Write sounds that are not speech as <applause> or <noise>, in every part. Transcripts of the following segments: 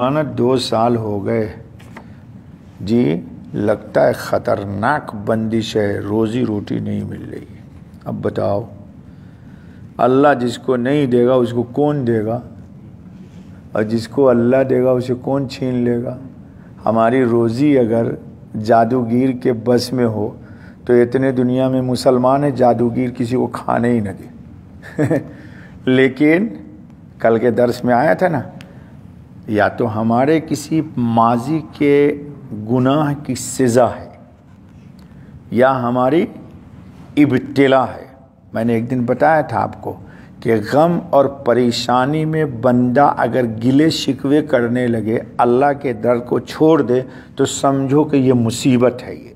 मानत दो साल हो गए जी लगता है ख़तरनाक बंदिश है रोज़ी रोटी नहीं मिल रही अब बताओ अल्लाह जिसको नहीं देगा उसको कौन देगा और जिसको अल्लाह देगा उसे कौन छीन लेगा हमारी रोज़ी अगर जादूगर के बस में हो तो इतने दुनिया में मुसलमान हैं जादूगर किसी को खाने ही न दे <laughs> लेकिन कल के दर्श में आया था ना या तो हमारे किसी माजी के गुनाह की सज़ा है या हमारी इब्तला है मैंने एक दिन बताया था आपको कि गम और परेशानी में बंदा अगर गिले शिकवे करने लगे अल्लाह के दर को छोड़ दे तो समझो कि ये मुसीबत है ये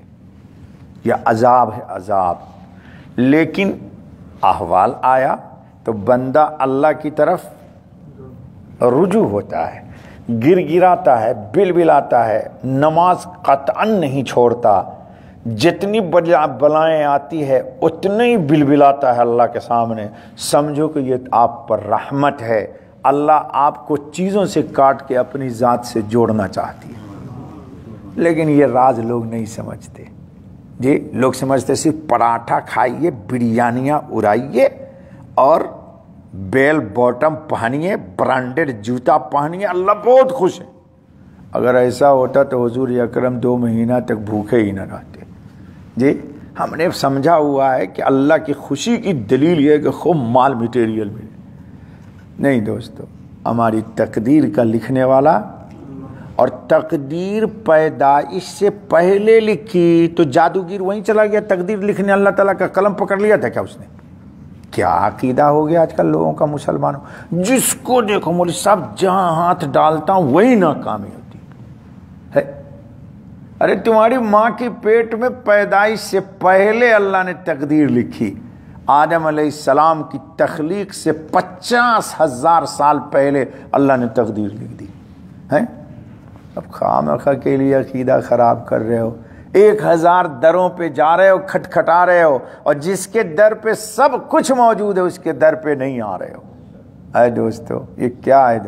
या अजाब है अजाब लेकिन अहवाल आया तो बंदा अल्लाह की तरफ रुजू होता है गिर गिराता है बिल बिलाता है नमाज कतान नहीं छोड़ता जितनी बला बलाएँ आती है उतने ही बिल बिलाता है अल्लाह के सामने समझो कि ये आप पर रहमत है अल्लाह आपको चीज़ों से काट के अपनी ज़ात से जोड़ना चाहती है लेकिन ये राज लोग नहीं समझते जी लोग समझते सिर्फ पराठा खाइए बिरयानियाँ उड़ाइए और बेल बॉटम पहनिए ब्रांडेड जूता पहनिए अल्लाह बहुत खुश है अगर ऐसा होता तो हजूर अक्रम दो महीना तक भूखे ही ना रहते जी हमने समझा हुआ है कि अल्लाह की खुशी की दलील यह कि खूब माल मटेरियल मिले नहीं दोस्तों हमारी तकदीर का लिखने वाला और तकदीर पैदाइश से पहले लिखी तो जादूगिर वहीं चला गया तकदीर लिखने अल्लाह ताला का कलम पकड़ लिया था क्या उसने क्या अकीदा हो गया आजकल लोगों का मुसलमानों जिसको देखो मोरी सब जहाँ हाथ डालता हूँ वही नाकामी होती है अरे तुम्हारी माँ के पेट में पैदाइश से पहले अल्लाह ने तकदीर लिखी आदम सलाम की तख्लीक से पचास हज़ार साल पहले अल्लाह ने तकदीर लिख दी है अब खाम खा के लिए अकीदा ख़राब कर रहे हो एक हजार दरों पे जा रहे हो खटखटा रहे हो और जिसके दर पे सब कुछ मौजूद है उसके दर पे नहीं आ रहे हो अरे दोस्तों ये क्या है